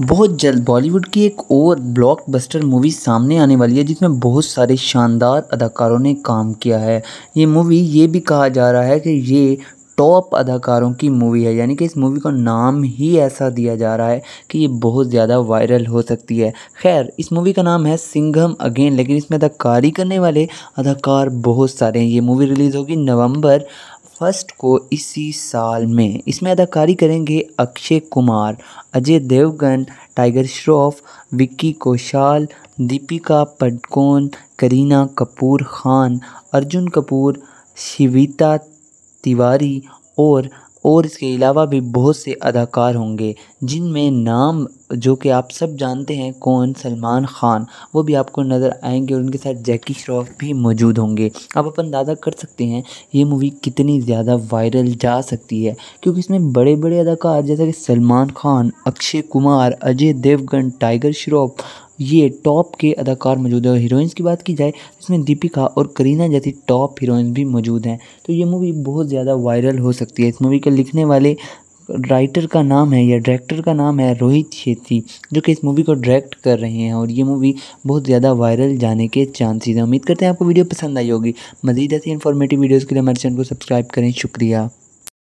बहुत जल्द बॉलीवुड की एक और ब्लॉकबस्टर मूवी सामने आने वाली है जिसमें बहुत सारे शानदार अदाकारों ने काम किया है ये मूवी ये भी कहा जा रहा है कि ये टॉप अदाकारों की मूवी है यानी कि इस मूवी का नाम ही ऐसा दिया जा रहा है कि ये बहुत ज़्यादा वायरल हो सकती है खैर इस मूवी का नाम है सिंघम अगेन लेकिन इसमें अदाकारी करने वाले अदाकार बहुत सारे हैं ये मूवी रिलीज़ होगी नवंबर फर्स्ट को इसी साल में इसमें अदाकारी करेंगे अक्षय कुमार अजय देवगन टाइगर श्रॉफ विक्की कौशाल दीपिका पडकोन करीना कपूर खान अर्जुन कपूर शिविता तिवारी और और इसके अलावा भी बहुत से अदाकार होंगे जिनमें नाम जो कि आप सब जानते हैं कौन सलमान ख़ान वो भी आपको नज़र आएंगे और उनके साथ जैकी श्रॉफ भी मौजूद होंगे अब अपन अंदाज़ा कर सकते हैं ये मूवी कितनी ज़्यादा वायरल जा सकती है क्योंकि इसमें बड़े बड़े अदाकार जैसे कि सलमान खान अक्षय कुमार अजय देवगन टाइगर श्रॉफ ये टॉप के अदाकार मौजूद है और हीरोइंस की बात की जाए इसमें दीपिका और करीना जैसी टॉप हीरोइंस भी मौजूद हैं तो ये मूवी बहुत ज़्यादा वायरल हो सकती है इस मूवी के लिखने वाले राइटर का नाम है या डायरेक्टर का नाम है रोहित शेट्टी जो कि इस मूवी को डायरेक्ट कर रहे हैं और ये मूवी बहुत ज़्यादा वायरल जाने के चांसेस हैं उम्मीद करते हैं आपको वीडियो पसंद आई होगी मजीद ऐसी इन्फॉर्मेटिव वीडियोज़ के लिए हमारे चैनल को सब्सक्राइब करें शुक्रिया